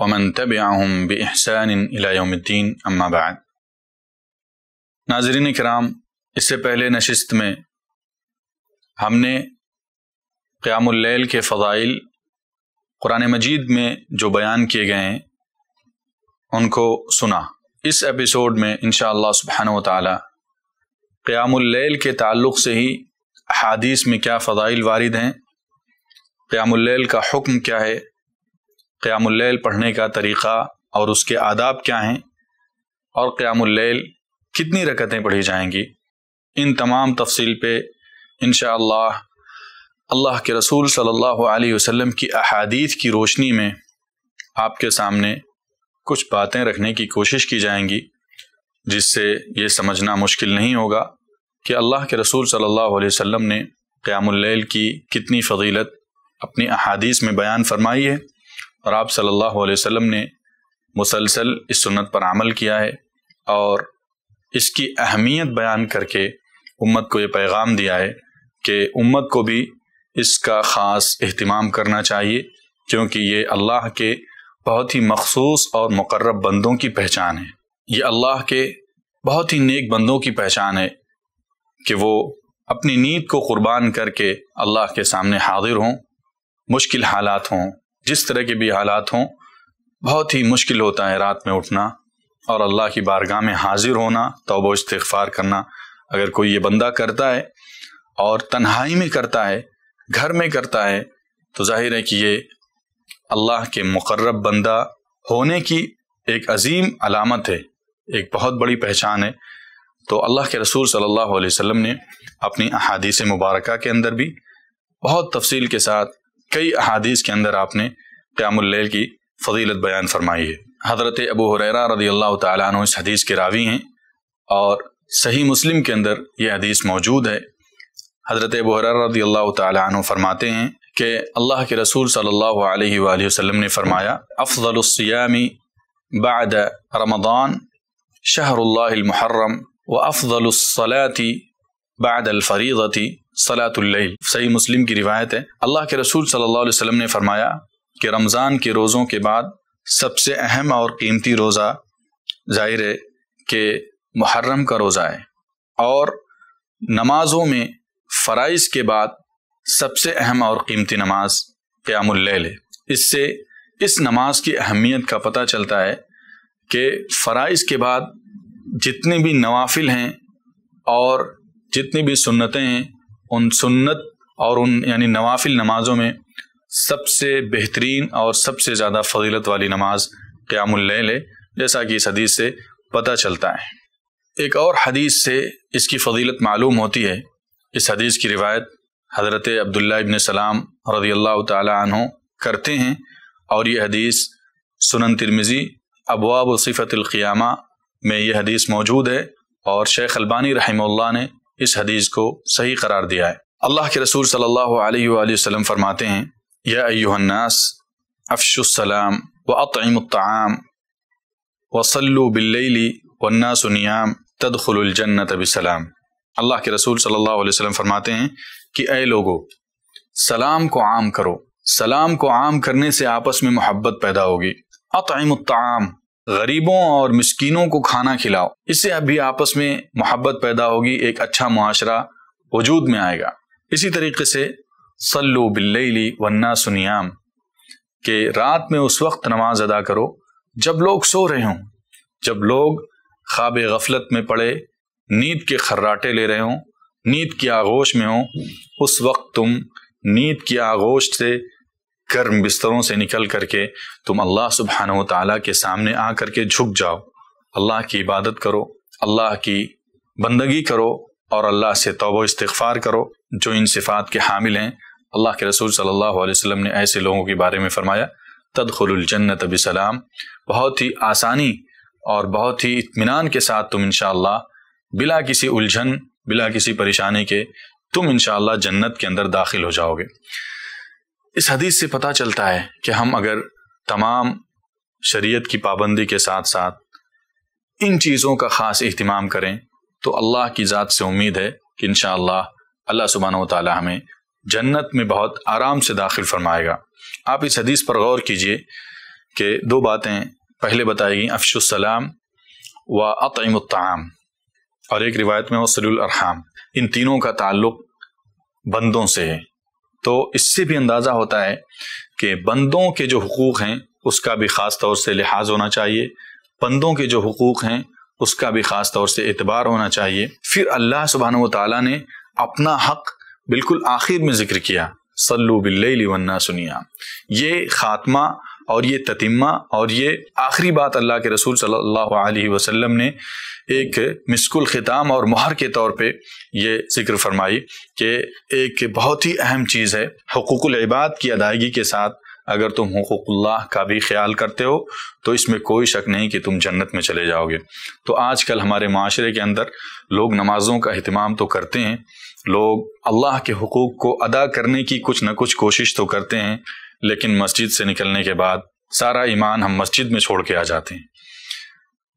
वमन तबम बहसान इलायमद्दीन अम्मा बाद नाजरीन कराम इससे पहले नशस्त में हमने क़्यामल के फ़ज़ाइल क़ुरान मजीद में जो बयान किए गए हैं उनको सुना इस एपिसोड में इन सुबहान ताली क़्यामल के ताल्लुक़ से ही हादीस में क्या फ़ज़ाइल वारिद हैं क़्यामल का हुक्म क्या है क़्यामुल्लैल पढ़ने का तरीक़ा और उसके आदाब क्या हैं और क़्यामुल्लैल कितनी रकतें पढ़ी जाएंगी इन तमाम तफसील पर इन अल्लाह के रसूल सल्लल्लाहु अलैहि वसल्लम की अहादीथ की रोशनी में आपके सामने कुछ बातें रखने की कोशिश की जाएंगी जिससे ये समझना मुश्किल नहीं होगा कि अल्लाह के रसूल सल्लल्लाहु अलैहि वसल्लम ने क़्याम की कितनी फजीलत अपनी अहादीस में बयान फरमाई है और आप सल्लल्लाहु अलैहि वसल्लम ने मुसलसल इस सुन्नत पर अमल किया है और इसकी अहमियत बयान करके उम्मत को ये पैगाम दिया है कि उम्मत को भी इसका ख़ास अहतमाम करना चाहिए क्योंकि ये अल्लाह के बहुत ही मखसूस और मकर्रब बंदों की पहचान है ये अल्लाह के बहुत ही नेक बंदों की पहचान है कि वो अपनी नींद को कुर्बान करके अल्लाह के सामने हाजिर हों मुश्किल हालात हों जिस तरह के भी हालात हों बहुत ही मुश्किल होता है रात में उठना और अल्लाह की बारगाह में हाजिर होना तोबो इस्तफ़ार करना अगर कोई ये बंदा करता है और तन्हाई में करता है घर में करता है तो जाहिर है कि ये अल्लाह के मुकर्रब बंदा होने की एक अजीम अलामत है एक बहुत बड़ी पहचान है तो अल्लाह के रसूल सल्लल्लाहु अलैहि वसल्लम ने अपनी अहादीस मुबारक के अंदर भी बहुत तफसील के साथ कई अहादीस के अंदर आपने क़्यामल की फजीलत बयान फरमाई है हज़रत अबू हुररा रदी अल्लाह तु इस हदीस के रावी हैं और सही मुस्लिम के अंदर यह हदीस मौजूद है हज़रत अबू हुररा रदी अल्लाह तु फरमाते हैं कि अल्लाह के रसूल सल्लल्लाहु अलैहि वसल्लम ने फरमाया अफ़लसियामी बाद रमदान शहरुल्लाहमहर्रम व अफ़लसलाती बाद अलफरीदती सलातुल्ल सही मुस्लिम की रिवायत है अल्लाह के रसूल सल्लल्लाहु अलैहि वसल्लम ने फरमाया कि रमज़ान के रोज़ों के बाद सबसे अहम और कीमती रोज़ा जाहिर है कि मुहर्रम का रोज़ा है और नमाज़ों में फ़राइज़ के बाद सबसे अहम और कीमती नमाज क़्यामुल्लैल है इससे इस नमाज की अहमियत का पता चलता है कि फ़राइज़ के बाद जितने भी नवाफिल हैं और जितनी भी सुन्नतें हैं उन सुन्नत और उन यानी नवाफिल नमाज़ों में सबसे बेहतरीन और सबसे ज़्यादा फजीलत वाली नमाज क़्यामुल है जैसा कि इस हदीस से पता चलता है एक और हदीस से इसकी फजीलत मालूम होती है इस हदीस की रिवायत हज़रत अब्दुल्ला इबन सलाम रजी अल्लाह तु करते हैं और यह हदीस सुनन तिरमिज़ी अबवाब सिफ़तलक़ियामा में यह हदीस मौजूद है और शेख अलबानी रहमल्ला ने इस हदीस को सही करार दिया है अल्लाह के रसूल सल्लल्लाहु अलैहि वसल्लम फरमाते हैं या अयुहन्नास अफ़शुसलाम व अतमताम वसल्लु बिल्लैली वन्ना सुनियाम तदखलजन्नत बिसलाम अल्लाह के रसूल सल्लल्लाहु अलैहि वसल्लम फरमाते हैं कि अय लोगो सलाम को आम करो सलाम को आम करने से आपस में मोहब्बत पैदा होगी अतमताम गरीबों और मिसकीनों को खाना खिलाओ इससे अब भी आपस में मोहब्बत पैदा होगी एक अच्छा मुआशरा वजूद में आएगा इसी तरीके से सल्लु बिल्लैली वन्ना सुनियाम के रात में उस वक्त नमाज अदा करो जब लोग सो रहे हों जब लोग ख्वाब गफलत में पड़े नींद के खर्राटे ले रहे हों नींद की आगोश में हों उस वक्त तुम नींद की आगोश से गर्म बिस्तरों से निकल करके तुम अल्लाह सुबहान तला के सामने आ करके झुक जाओ अल्लाह की इबादत करो अल्लाह की बंदगी करो और अल्लाह से तोबो इस्तफ़ार करो जो इन सिफ़ात के हामिल हैं अल्लाह के रसूल सल्लल्लाहु अलैहि वसल्लम ने ऐसे लोगों के बारे में फ़रमाया तदखलजन्नत सलाम बहुत ही आसानी और बहुत ही इतमान के साथ तुम इन बिला किसी उलझन बिला किसी परेशानी के तुम इनशा जन्नत के अंदर दाखिल हो जाओगे इस हदीस से पता चलता है कि हम अगर तमाम शरीयत की पाबंदी के साथ साथ इन चीज़ों का ख़ास अहतमाम करें तो अल्लाह की ज़ात से उम्मीद है कि इन अल्लाह सुबहान ताली हमें जन्नत में बहुत आराम से दाखिल फरमाएगा आप इस हदीस पर गौर कीजिए कि दो बातें पहले बताई गई अफशुसलाम व अतमताम और एक रिवायत में वसलरहम इन तीनों का ताल्लुक बंदों से है तो इससे भी अंदाज़ा होता है कि बंदों के जो हकूक़ हैं उसका भी ख़ास तौर से लिहाज होना चाहिए बंदों के जो हकूक़ हैं उसका भी ख़ास तौर से एतबार होना चाहिए फिर अल्लाह सुबहान तला ने अपना हक़ बिल्कुल आखिर में ज़िक्र किया सल्लू बिल्लई वन्ना सुनिया ये खात्मा और ये ततिमा और ये आखिरी बात अल्लाह के रसूल सल्लल्लाहु अलैहि वसल्लम ने एक मिसकुल ख़िताम और महर के तौर पे ये जिक्र फरमाई कि एक बहुत ही अहम चीज़ है हकूक इबाद की अदायगी के साथ अगर तुम हकूक़ल्ला का भी ख्याल करते हो तो इसमें कोई शक नहीं कि तुम जन्नत में चले जाओगे तो आजकल हमारे माशरे के अंदर लोग नमाज़ों का अहतमाम तो करते हैं लोग अल्लाह के हकूक़ को अदा करने की कुछ न कुछ कोशिश तो करते हैं लेकिन मस्जिद से निकलने के बाद सारा ईमान हम मस्जिद में छोड़ के आ जाते हैं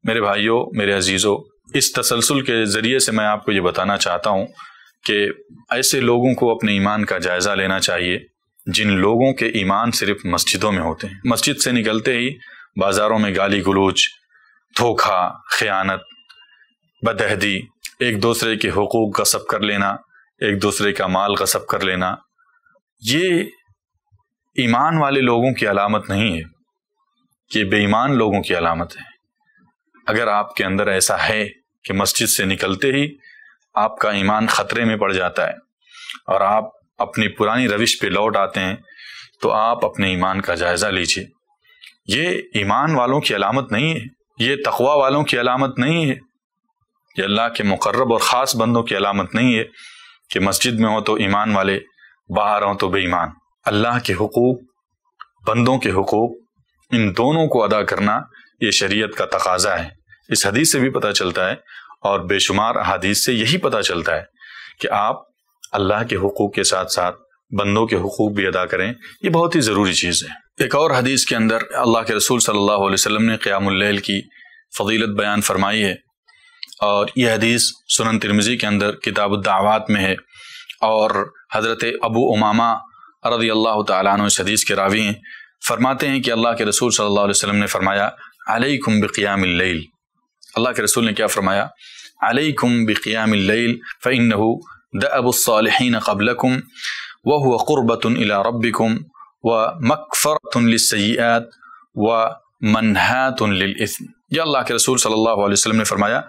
मेरे भाइयों मेरे अजीज़ों इस तसलसल के ज़रिए से मैं आपको ये बताना चाहता हूँ कि ऐसे लोगों को अपने ईमान का जायज़ा लेना चाहिए जिन लोगों के ईमान सिर्फ मस्जिदों में होते हैं मस्जिद से निकलते ही बाज़ारों में गाली गलूच धोखा ख़यानत बदहदी एक दूसरे के हकूक़ गसब कर लेना एक दूसरे का माल गसब कर लेना ये ईमान वाले लोगों की अलामत नहीं है ये बेईमान लोगों की अलामत है अगर आपके अंदर ऐसा है कि मस्जिद से निकलते ही आपका ईमान खतरे में पड़ जाता है और आप अपनी पुरानी रविश पे लौट आते हैं तो आप अपने ईमान का जायज़ा लीजिए ये ईमान वालों की अलामत नहीं है ये तखवा वालों की अलामत नहीं है ये अल्लाह के मुकर्रब और ख़ास बंदों की अलामत नहीं है कि मस्जिद में हो तो ईमान वाले बाहर हों तो बेईमान अल्लाह के हकूक बंदों के हकूक इन दोनों को अदा करना ये शरीयत का तकाजा है इस हदीस से भी पता चलता है और बेशुमार हदीस से यही पता चलता है कि आप अल्लाह के हकूक के साथ साथ बंदों के हकूक भी अदा करें ये बहुत ही ज़रूरी चीज़ है एक और हदीस के अंदर अल्लाह के रसूल सल्लल्लाहु अलैहि वसल्लम ने क़यामुल्लैल की फजीलत बयान फरमाई है और यह हदीस सुनन तिरमिजी के अंदर किताब दावत में है और हज़रत अबू उमामा रदी अल्लाह इस हदीस के रावी हैं फरमाते हैं कि अल्लाह के रसूल सल्लल्लाहु अलैहि ने फरमाया अलैकुम बिक़ियाम अल्लाह के रसूल ने क्या फरमाया अलैकुम बिक़ियाम फ़ैन दबुसालहन कबलकुम वह रबिकुम व मकफ़रतन व मनहत या यह अल्लाह के रसूल सल्लल्लाहु अलैहि वसल्लम ने फरमाया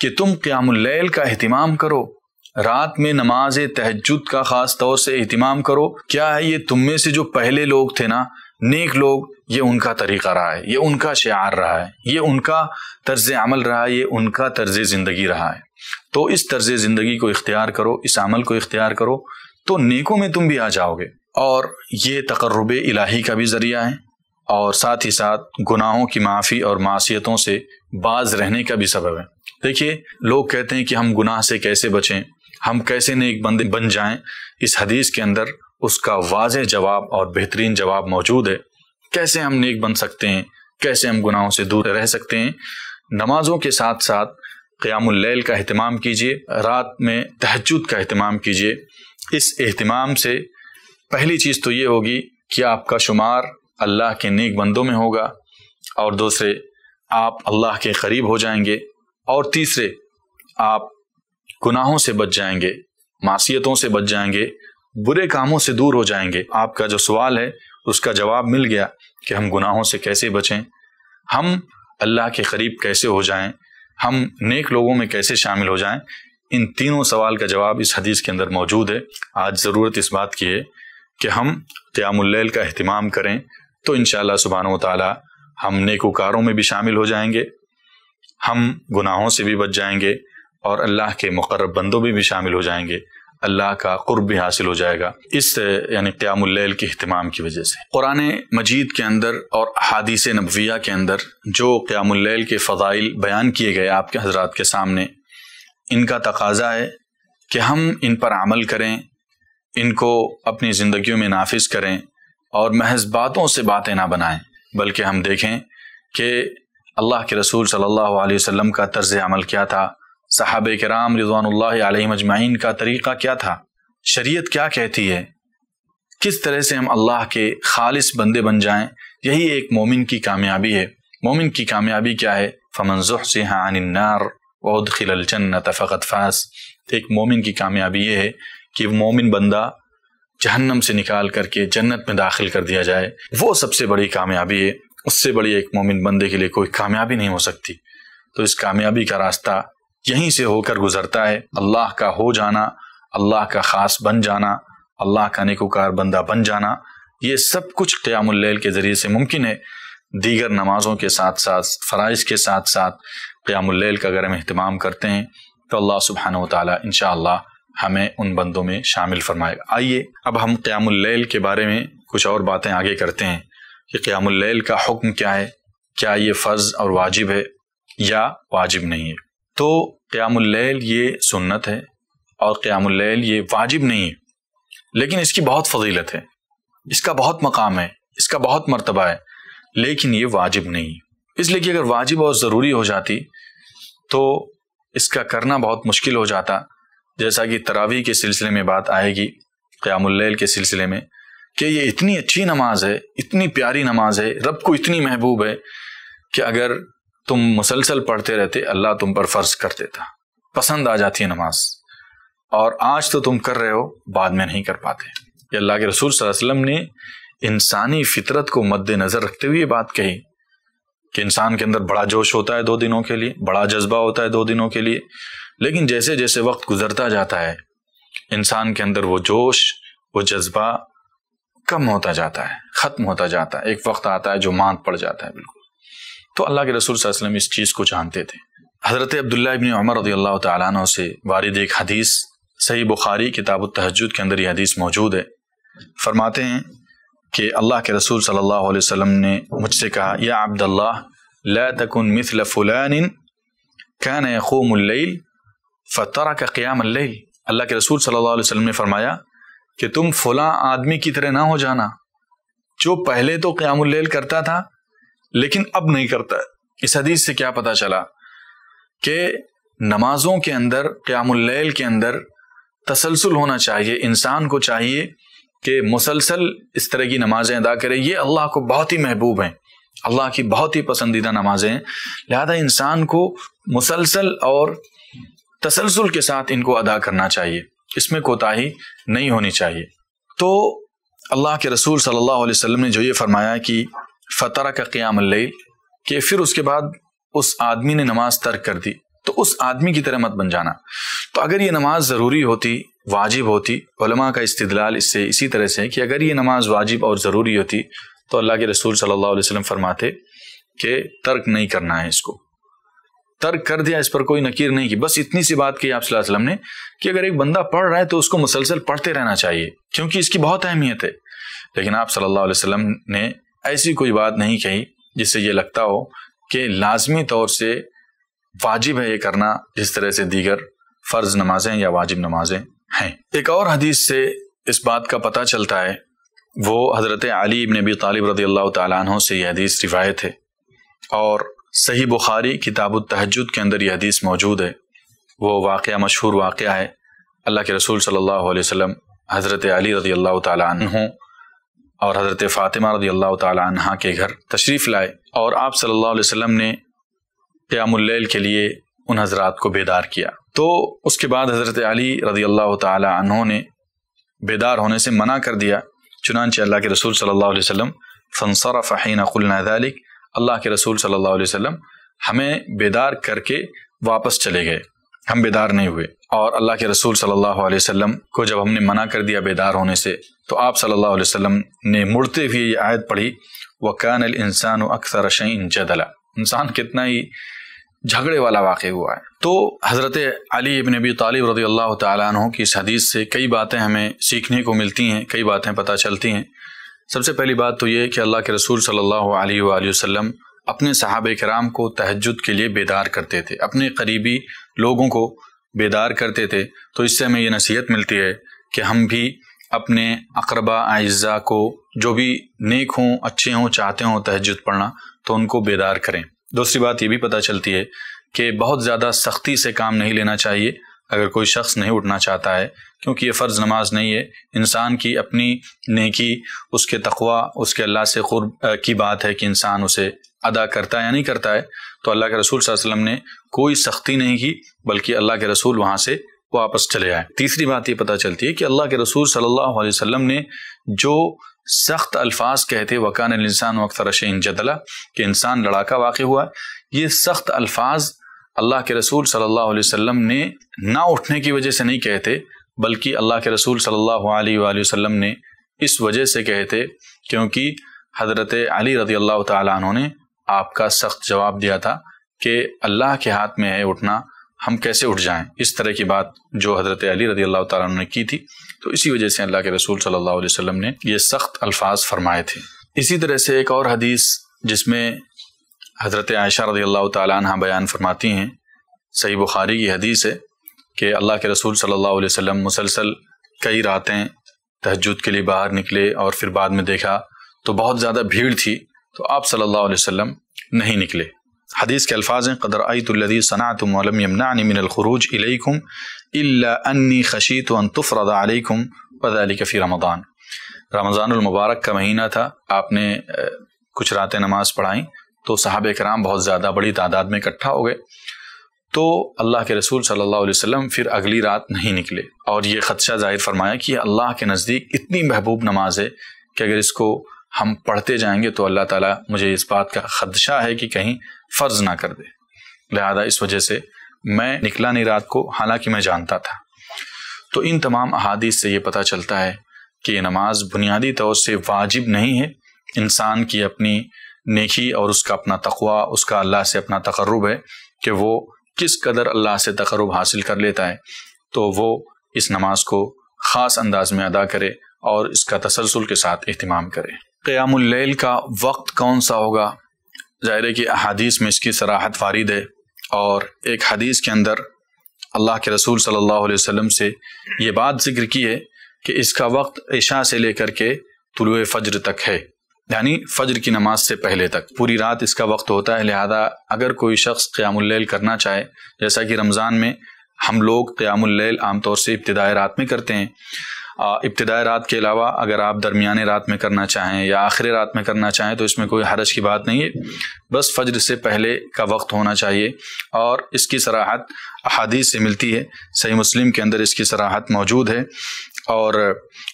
कि तुम क़्यामल का अहतमाम करो रात में नमाज तहजद का ख़ास तौर से अहतमाम करो क्या है ये तुम में से जो पहले लोग थे ना नेक लोग ये उनका तरीक़ा रहा है ये उनका शार रहा है ये उनका तर्ज अमल रहा है ये उनका तर्ज ज़िंदगी रहा है तो इस तर्ज ज़िंदगी को इख्तियार करो इस अमल को इख्तियार करो तो नेकों में तुम भी आ जाओगे और ये तकर्रब इलाही का भी ज़रिया है और साथ ही साथ गुनाहों की माफ़ी और मासीतों से बाज रहने का भी सबब है देखिए लोग कहते हैं कि हम गुनाह से कैसे बचें हम कैसे नेक बंदे बन जाएं इस हदीस के अंदर उसका वाज जवाब और बेहतरीन जवाब मौजूद है कैसे हम नेक बन सकते हैं कैसे हम गुनाहों से दूर रह सकते हैं नमाजों के साथ साथ क़यामुल्लैल का अहतमाम कीजिए रात में तहजद का अहतमाम कीजिए इस अहतमाम से पहली चीज़ तो ये होगी कि आपका शुमार अल्लाह के नेक बंदों में होगा और दूसरे आप अल्लाह के करीब हो जाएंगे और तीसरे आप गुनाहों से बच जाएंगे मासीतों से बच जाएंगे बुरे कामों से दूर हो जाएंगे आपका जो सवाल है उसका जवाब मिल गया कि हम गुनाहों से कैसे बचें हम अल्लाह के करीब कैसे हो जाएं हम नेक लोगों में कैसे शामिल हो जाएं इन तीनों सवाल का जवाब इस हदीस के अंदर मौजूद है आज ज़रूरत इस बात की है कि हम क़यामुल्ल का अहतमाम करें तो इन सुबहान तला हम नेकोकारों में भी शामिल हो जाएंगे हम गुनाहों से भी बच जाएंगे और अल्लाह के मुकर बंदों में भी, भी शामिल हो जाएंगे अल्लाह का कुर्ब भी हासिल हो जाएगा इस यानी क्यामल के अहतमाम की वजह से कुरान मजीद के अंदर और हादिस नबविया के अंदर जो क़्यामुल्लैल के फ़ाइल बयान किए गए आपके हजरात के सामने इनका तकाजा है कि हम इन पर अमल करें इनको अपनी ज़िंदगी में नाफिज करें और महज बातों से बातें ना बनाएं बल्कि हम देखें कि अल्लाह के रसूल सल्लल्लाहु अलैहि वसल्लम का तर्ज अमल क्या था साहब के राम कराम रिजवान मजमाइन का तरीक़ा क्या था शरीयत क्या कहती है किस तरह से हम अल्लाह के खालिस बंदे बन जाएँ यही एक मोमिन की कामयाबी है मोमिन की कामयाबी क्या है फमनजुह से हानार वद खिलजन्नत फ़त फास एक मोमिन की कामयाबी ये है कि मोमिन बंदा जहन्नम से निकाल करके जन्नत में दाखिल कर दिया जाए वो सबसे बड़ी कामयाबी है उससे बड़ी एक मोमिन बंदे के लिए कोई कामयाबी नहीं हो सकती तो इस कामयाबी का रास्ता यहीं से होकर गुजरता है अल्लाह का हो जाना अल्लाह का ख़ास बन जाना अल्लाह का नेकोकार बंदा बन जाना ये सब कुछ क़यामल के ज़रिए से मुमकिन है दीगर नमाज़ों के साथ साथ फ़राइज के साथ साथ क़यामल का अगर हम अहतमाम करते हैं तो अल्लाह सुबहान तला इन हमें उन बंदों में शामिल फरमाएगा आइए अब हम क़्यामुल्लैल के बारे में कुछ और बातें आगे करते हैं कि क़्यामुल्लैल का हुक्म क्या है क्या ये फ़र्ज़ और वाजिब है या वाजिब नहीं है तो क़्यामुल्लैल ये सुन्नत है और क़्यामुल्लैल ये वाजिब नहीं है लेकिन इसकी बहुत फजीलत है इसका बहुत मकाम है इसका बहुत मरतबा है लेकिन ये वाजिब नहीं इसलिए कि अगर वाजिब और ज़रूरी हो जाती तो इसका करना बहुत मुश्किल हो जाता जैसा कि तरावी के सिलसिले में बात आएगी क़यामुल्ल के सिलसिले में कि ये इतनी अच्छी नमाज है इतनी प्यारी नमाज है रब को इतनी महबूब है कि अगर तुम मुसलसल पढ़ते रहते अल्लाह तुम पर फ़र्ज कर देता पसंद आ जाती है नमाज और आज तो तुम कर रहे हो बाद में नहीं कर पाते ये अल्लाह के रसूल वसलम ने इंसानी फितरत को मद्देनज़र रखते हुए बात कही कि इंसान के अंदर बड़ा जोश होता है दो दिनों के लिए बड़ा जज्बा होता है दो दिनों के लिए लेकिन जैसे जैसे वक्त गुजरता जाता है इंसान के अंदर वो जोश वो जज्बा कम होता जाता है ख़त्म होता जाता है एक वक्त आता है जो मांद पड़ जाता है बिल्कुल तो अल्लाह के रसूल वसलम इस चीज़ को जानते थे हज़रत अब्दुल्ला इबिन उमर रदी तु से वारद एक हदीस सही बुखारी किताब तहजद के अंदर यह हदीस मौजूद है फरमाते हैं कि अल्लाह के रसूल सल्लल्लाहु अलैहि वसल्लम ने मुझसे कहा या अब्दुल्ला ला तकुन मिसल फ़ुलान कैन यकूमल फ़तरा का क़्याम अल्लाह के रसूल सल्लल्लाहु अलैहि वसल्लम ने फरमाया कि तुम फला आदमी की तरह ना हो जाना जो पहले तो क़्यामुल्लैल करता था लेकिन अब नहीं करता इस हदीस से क्या पता चला कि नमाजों के अंदर क़्यामुल्लैल के अंदर तसलसल होना चाहिए इंसान को चाहिए कि मुसलसल इस तरह की नमाजें अदा करें ये अल्लाह को बहुत ही महबूब हैं अल्लाह की बहुत ही पसंदीदा नमाजें हैं लिहाजा इंसान को मुसलसल और तसलसल के साथ इनको अदा करना चाहिए इसमें कोताही नहीं होनी चाहिए तो अल्लाह के रसूल सल्लल्लाहु अलैहि वसल्लम ने जो ये फरमाया कि फ़तरा का क़्याम कि फिर उसके बाद उस आदमी ने नमाज तर्क कर दी तो उस आदमी की तरह मत बन जाना तो अगर ये नमाज ज़रूरी होती वाजिब होती उलमा का इस्तलाल इससे इसी तरह से है कि अगर ये नमाज वाजिब और ज़रूरी होती तो अल्लाह के रसूल सल्ला वसम फरमाते कि तर्क नहीं करना है इसको तर्क कर दिया इस पर कोई नकीर नहीं की बस इतनी सी बात की आप वसल्लम ने कि अगर एक बंदा पढ़ रहा है तो उसको मुसलसल पढ़ते रहना चाहिए क्योंकि इसकी बहुत अहमियत है लेकिन आप सल्लल्लाहु अलैहि वसल्लम ने ऐसी कोई बात नहीं कही जिससे ये लगता हो कि लाजमी तौर से वाजिब है ये करना जिस तरह से दीगर फ़र्ज़ नमाजें या वाजिब नमाजें हैं एक और हदीस से इस बात का पता चलता है वो हज़रत अली नबी अबी तालिब रदी अल्लाह तु से यह हदीस रिवायत है और सही बुखारी किताब तहजद के अंदर यह हदीस मौजूद है वो वाक़ मशहूर वाक़ है अल्लाह के रसूल सल्लल्लाहु अलैहि वसल्लम हज़रत अली रजी अल्लाह तहों और हज़रत फ़ातिमा रजी अल्लाह तह के घर तशरीफ़ लाए और आप सल्ला वसम ने क़्यामल के लिए उन हज़रा को बेदार किया तो उसके बाद हज़रत अली रजी अल्लाह तहों ने बेदार होने से मना कर दिया चुनानचे अल्लाह के रसूल सल्ला वसम वसल्लम फ़नसर फ़हीन अकुल्नादालिक अल्लाह के रसूल सल्लल्लाहु अलैहि वसल्लम हमें बेदार करके वापस चले गए हम बेदार नहीं हुए और अल्लाह के रसूल सल्लल्लाहु अलैहि वसल्लम को जब हमने मना कर दिया बेदार होने से तो आप सल्लल्लाहु अलैहि वसल्लम ने मुड़ते हुए ये आयत पढ़ी व कान अल इंसान अक्सर शैन जदला इंसान कितना ही झगड़े वाला वाक़ हुआ है तो हज़रत अली इबन अबी तालिब रदी अल्लाह तु की इस हदीस से कई बातें हमें सीखने को मिलती हैं कई बातें पता चलती हैं सबसे पहली बात तो ये कि अल्लाह के रसूल सल्लल्लाहु अलैहि वसल्लम अपने सहाब कराम को तहजद के लिए बेदार करते थे अपने करीबी लोगों को बेदार करते थे तो इससे हमें यह नसीहत मिलती है कि हम भी अपने अकरबा अज्जा को जो भी नेक हों अच्छे हों चाहते हों तहजद पढ़ना तो उनको बेदार करें दूसरी बात ये भी पता चलती है कि बहुत ज़्यादा सख्ती से काम नहीं लेना चाहिए अगर कोई शख्स नहीं उठना चाहता है क्योंकि ये फ़र्ज़ नमाज नहीं है इंसान की अपनी नेकी उसके तकवा उसके अल्लाह से खुर की बात है कि इंसान उसे अदा करता है या नहीं करता है तो अल्लाह के रसूल वसम ने कोई सख्ती नहीं की बल्कि अल्लाह के रसूल वहाँ से वापस चले आए तीसरी बात ये पता चलती है कि अल्लाह के रसूल सल्लल्लाहु अलैहि वसल्लम ने जो सख्त अल्फाज कहते वकान इंसान वक्त रशीन जदला कि इंसान लड़ाका वाक़ हुआ ये सख्त अल्फाज अल्लाह के रसूल सल्लल्लाहु अलैहि वसल्लम ने ना उठने की वजह से नहीं कहे थे बल्कि अल्लाह के रसूल सल्लल्लाहु अलैहि वसल्लम ने इस वजह से कहे थे क्योंकि हज़रत अली रजी अल्लाह तु ने आपका सख्त जवाब दिया था कि अल्लाह के हाथ में है उठना हम कैसे उठ जाएं इस तरह की बात जो हज़रत अली रजी अल्लाह तु ने की थी तो इसी वजह से अल्लाह के रसूल सल्लल्लाहु अलैहि वसल्लम ने ये सख्त अल्फाज फरमाए थे इसी तरह से एक और हदीस जिसमें हज़रत आयशा रदी अल्लाह तह बयान फरमाती हैं सही बुखारी की हदीस है कि अल्लाह के रसूल सल्लल्लाहु अलैहि वसल्लम मुसलसल कई रातें तहजद के लिए बाहर निकले और फिर बाद में देखा तो बहुत ज़्यादा भीड़ थी तो आप सल्लल्लाहु अलैहि वसल्लम नहीं निकले हदीस के अल्फाज हैं कदर आयतुल्लदी सनातम यमनामिनखरूज इलकुम अन्नी खशी तो अनतफ़रदाकुम वदाली कफ़ी रमदान रमज़ानमबारक का महीना था आपने कुछ रातें नमाज़ पढ़ाई तो साहब कराम बहुत ज़्यादा बड़ी तादाद में इकट्ठा हो गए तो अल्लाह के रसूल सल्लल्लाहु अलैहि वसल्लम फिर अगली रात नहीं निकले और ये ख़दशा जाहिर फरमाया कि अल्लाह के नज़दीक इतनी महबूब नमाज है कि अगर इसको हम पढ़ते जाएंगे तो अल्लाह ताला मुझे इस बात का खदशा है कि कहीं फ़र्ज ना कर दे लिहाजा इस वजह से मैं निकला नहीं रात को हालांकि मैं जानता था तो इन तमाम अहादीस से ये पता चलता है कि ये नमाज बुनियादी तौर से वाजिब नहीं है इंसान की अपनी नेकी और उसका अपना तकवा उसका अल्लाह से अपना तकरब है कि वो किस कदर अल्लाह से तकरब हासिल कर लेता है तो वो इस नमाज को ख़ास अंदाज में अदा करे और इसका तसलसल के साथ अहतमाम करे क़्यामल का वक्त कौन सा होगा ज़ाहिर की अदीस में इसकी सराहत फारिद है और एक हदीस के अंदर अल्लाह के रसूल सल्लल्लाहु अलैहि वसल्लम से ये बात जिक्र की है कि इसका वक्त ईशा से लेकर के तुलु फजर तक है यानी फजर की नमाज से पहले तक पूरी रात इसका वक्त होता है लिहाजा अगर कोई शख्स क़्यामुल्लैल करना चाहे जैसा कि रमज़ान में हम लोग आम आमतौर से इब्तदाई रात में करते हैं इब्तदाई रात के अलावा अगर आप दरमियान रात में करना चाहें या आखिर रात में करना चाहें तो इसमें कोई हरज की बात नहीं है बस फजर से पहले का वक्त होना चाहिए और इसकी सराहत अहादीस से मिलती है सही मुस्लिम के अंदर इसकी सराहत मौजूद है और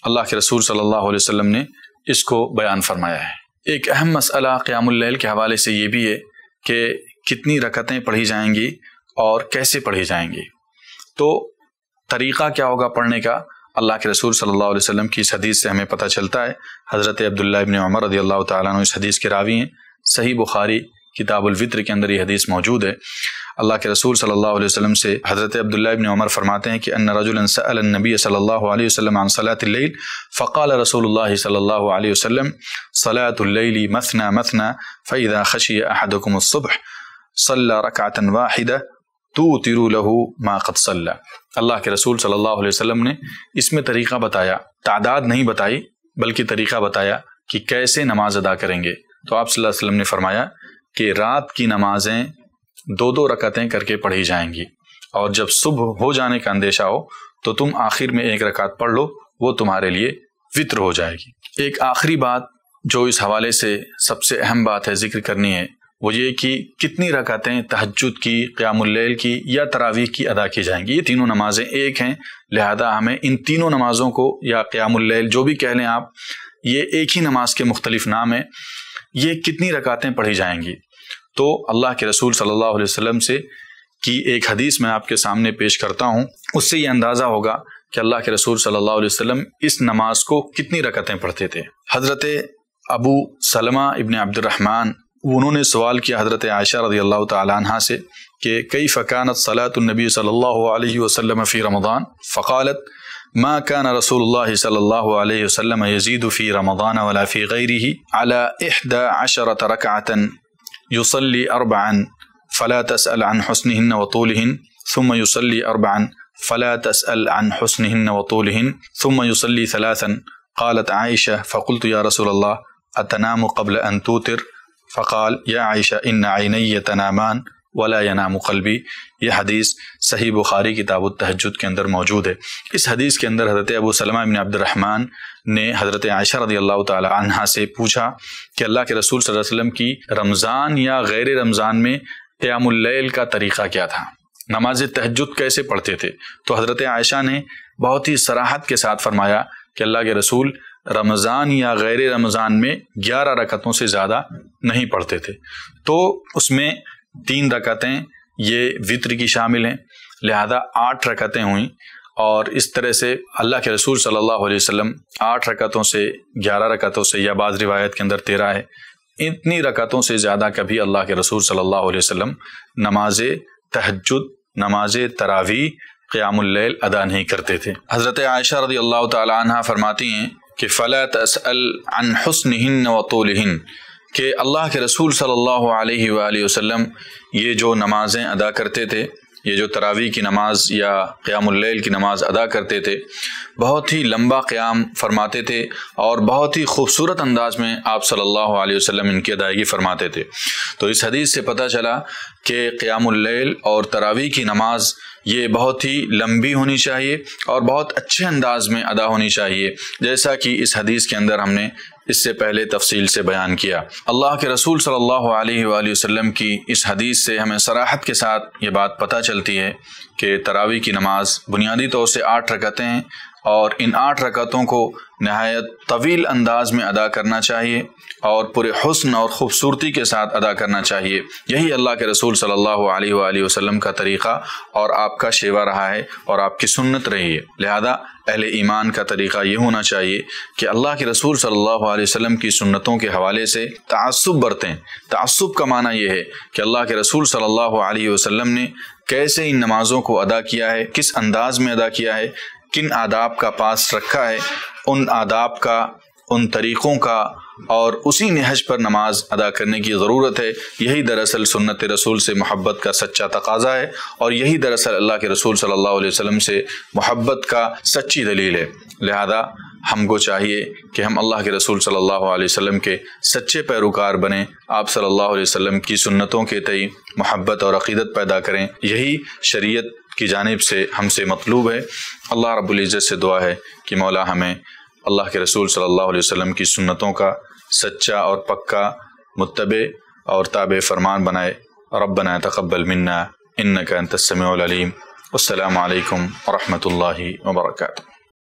अल्लाह के रसूल सल्लल्लाहु अलैहि वसल्लम ने इसको बयान फरमाया है एक अहम मसला क्याम के हवाले से ये भी है कि कितनी रकतें पढ़ी जाएंगी और कैसे पढ़ी जाएंगी तो तरीक़ा क्या होगा पढ़ने का अल्लाह के रसूल सल्लल्लाहु अलैहि वसल्लम की इस हदीस से हमें पता चलता है हज़रत अब्दुल्ला इबन उमर रदी अल्लाह तुम इस हदीस के रावी हैं सही बुखारी किताबुलवित्र के अंदर ये हदीस मौजूद है अल्लाह के रसूल सल्लल्लाहु अलैहि वसल्लम से हज़रत अब्दुल्ला इबन उमर फरमाते हैं कि अन रजुलनबी सल्लल्लाहु अलैहि वसल्लम अन सलातिल फ़क़ाल रसूलुल्लाह सल्लल्लाहु अलैहि वसल्लम सलातुल्लैली मसना मसना फ़ैदा खशी अहदकुमसुबह सल्ला रकातन वाहिदा तो तिरु लहू माक़त सल्ला अल्लाह के रसूल सल्लल्लाहु अलैहि वसल्लम ने इसमें तरीक़ा बताया तादाद नहीं बताई बल्कि तरीक़ा बताया कि कैसे नमाज अदा करेंगे तो आप सल्लल्लाहु अलैहि वसल्लम ने फरमाया कि रात की नमाज़ें दो दो रकतें करके पढ़ी जाएंगी और जब सुबह हो जाने का अंदेशा हो तो तुम आखिर में एक रकात पढ़ लो वो तुम्हारे लिए वित्र हो जाएगी एक आखिरी बात जो इस हवाले से सबसे अहम बात है जिक्र करनी है वो ये कि कितनी रकातें तहजद की क्यामल की या तरावीह की अदा की जाएंगी ये तीनों नमाज़ें एक हैं लिहाजा हमें इन तीनों नमाज़ों को या क़्यामुल्लैल जो भी कह लें आप ये एक ही नमाज के मुख्तलिफ नाम है ये कितनी रकातें पढ़ी जाएंगी तो अल्लाह के रसूल सल्लल्लाहु अलैहि वसल्लम से की एक हदीस मैं आपके सामने पेश करता हूँ उससे ये अंदाज़ा होगा कि अल्लाह के रसूल सल्लल्लाहु अलैहि वसल्लम इस नमाज को कितनी रकतें पढ़ते थे हज़रत अबू सलमा इबन अब्दुलरहमान उन्होंने सवाल किया हज़रत आयशा रदी अल्लाह तहा से कि कई फ़कानत सलातनबी सल्ला वसम फ़ी रमदान फ़कालत माँ कान रसूल सल्ला वसम यजीद फ़ी रमदान वलाफ़ी गैरी अला अहदा अशरत रकातन يصلي أربعا فلا تسأل عن حسنهن وطولهن ثم يصلي أربعا فلا تسأل عن حسنهن وطولهن ثم يصلي ثلاثا قالت عائشة فقلت يا رسول الله أتنام قبل أن توتر فقال يا عائشة إن عيني تنامان वला यनाम कलबी यह हदीस सही बुखारी किताब तहजद के अंदर मौजूद है इस हदीस के अंदर हज़रत अबू सलमा इबन अब्दुलरहमान ने हज़रत आयशा रदी अल्लाह तहा से पूछा कि अल्लाह के रसूल वसल्लम की रमज़ान या गैर रमज़ान में क़यामुल्लैल का तरीक़ा क्या था नमाज तहजद कैसे पढ़ते थे तो हज़रत आयशा ने बहुत ही सराहत के साथ फरमाया कि अल्लाह के रसूल रमज़ान या गैर रमज़ान में ग्यारह रकतों से ज़्यादा नहीं पढ़ते थे तो उसमें तीन रकतें ये वित्र की शामिल हैं लिहाजा आठ रकतें हुई और इस तरह से अल्लाह के रसूल सल्लल्लाहु अलैहि वसल्लम आठ रकतों से ग्यारह रकतों से या बाज़ रिवायत के अंदर तेरह है इतनी रकतों से ज़्यादा कभी अल्लाह के रसूल सल्लल्लाहु अलैहि वसल्लम नमाज तहजद नमाज तरावी क़यामल अदा नहीं करते थे हज़रत आयशा रदी अल्लाह तरमाती फरमाती हैं कि फ़ला तसल अन हसन व कि अल्लाह के रसूल सल्लल्लाहु अलैहि वसल्लम ये जो नमाज़ें अदा करते थे ये जो तरावी की नमाज़ या क़्यामल की नमाज़ अदा करते थे बहुत ही लंबा क़्याम फरमाते थे और बहुत ही खूबसूरत अंदाज में आप सल्लल्लाहु अलैहि वसल्लम इनकी अदायगी फरमाते थे तो इस हदीस से पता चला कि क़्यामल और तरावी की नमाज़ ये बहुत ही लंबी होनी चाहिए और बहुत अच्छे अंदाज में अदा होनी चाहिए जैसा कि इस हदीस के अंदर हमने इससे पहले तफसील से बयान किया अल्लाह के रसूल सल्लल्लाहु अलैहि वसल्लम की इस हदीस से हमें सराहत के साथ ये बात पता चलती है कि तरावी की नमाज बुनियादी तौर से आठ रकतें हैं और इन आठ रकतों को नहायत तवील अंदाज में अदा करना चाहिए और पूरे हसन और ख़ूबसूरती के साथ अदा करना चाहिए यही अल्लाह के रसूल सल्लल्लाहु अलैहि वसल्लम का तरीक़ा और आपका शेवा रहा है और आपकी सुन्नत रही है लिहाजा अहल ईमान का तरीक़ा ये होना चाहिए कि अल्लाह के रसूल सल्लल्लाहु अलैहि वसल्लम की सुन्नतों के हवाले से तसब बरतें तसब का माना यह है कि अल्लाह के रसूल सल्ला अलैहि ने कैसे इन नमाज़ों को अदा किया है किस अंदाज में अदा किया है किन आदाब का पास रखा है उन आदाब का उन तरीक़ों का और उसी नहज पर नमाज अदा करने की ज़रूरत है यही दरअसल सुन्नत रसूल से मोहब्बत का सच्चा तकाजा है और यही दरअसल अल्लाह के रसूल सल्लल्लाहु अलैहि वसल्लम से मोहब्बत का सच्ची दलील है लिहाजा हमको चाहिए कि हम अल्लाह के रसूल सल्लल्लाहु अलैहि वसल्लम के सच्चे पैरोकार बने आप सल्लल्लाहु अलैहि वसल्लम की सुन्नतों के तई मोहब्बत और अकीदत पैदा करें यही शरीयत की जानब से हमसे मतलूब है अल्लाह रब्ज़त से दुआ है कि मौला हमें अल्लाह के रसूल सल्लल्लाहु अलैहि वसल्लम की सुन्नतों का सच्चा और पक्का मुतब और ताब फरमान बनाए रबना तकबल मन्ना इन्नका तस्समीम अल्लाम वरहमल वर्का